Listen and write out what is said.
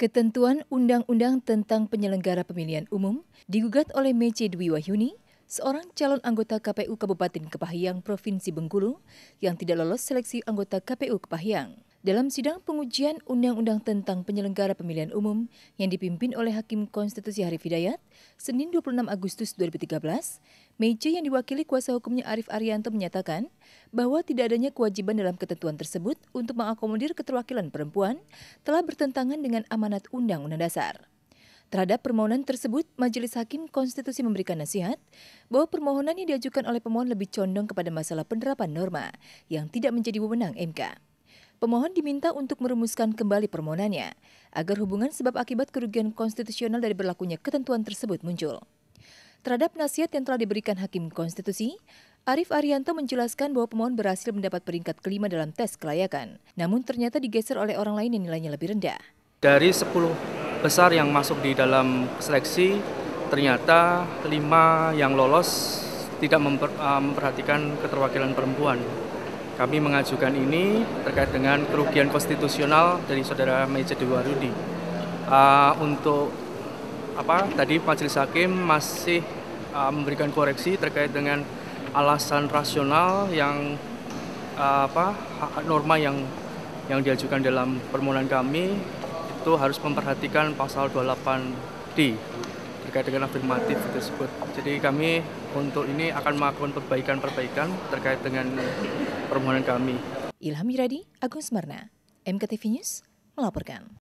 Ketentuan Undang-Undang tentang Penyelenggara Pemilihan Umum digugat oleh Mece Dwi Wahyuni, seorang calon anggota KPU Kabupaten Kepahyang Provinsi Bengkulu yang tidak lolos seleksi anggota KPU Kepahyang dalam sidang pengujian Undang-Undang tentang Penyelenggara Pemilihan Umum yang dipimpin oleh Hakim Konstitusi Harif Hidayat, Senin 26 Agustus 2013, meja yang diwakili kuasa hukumnya Arif Arianto menyatakan bahwa tidak adanya kewajiban dalam ketentuan tersebut untuk mengakomodir keterwakilan perempuan telah bertentangan dengan amanat Undang-Undang Dasar. Terhadap permohonan tersebut, Majelis Hakim Konstitusi memberikan nasihat bahwa permohonan yang diajukan oleh pemohon lebih condong kepada masalah penerapan norma yang tidak menjadi wewenang MK pemohon diminta untuk merumuskan kembali permohonannya agar hubungan sebab akibat kerugian konstitusional dari berlakunya ketentuan tersebut muncul. Terhadap nasihat yang telah diberikan Hakim Konstitusi, Arief Arianto menjelaskan bahwa pemohon berhasil mendapat peringkat kelima dalam tes kelayakan, namun ternyata digeser oleh orang lain yang nilainya lebih rendah. Dari 10 besar yang masuk di dalam seleksi, ternyata lima yang lolos tidak eh, memperhatikan keterwakilan perempuan. Kami mengajukan ini terkait dengan kerugian konstitusional dari saudara Meja Dewa Rudi. Uh, untuk apa tadi Majelis Hakim masih uh, memberikan koreksi terkait dengan alasan rasional yang uh, apa norma yang yang diajukan dalam permohonan kami itu harus memperhatikan pasal 28D terkait dengan afirmatif tersebut. Jadi kami untuk ini akan melakukan perbaikan-perbaikan terkait dengan permohonan kami. Ilham Iradi, Agung Marna, MKTV News melaporkan.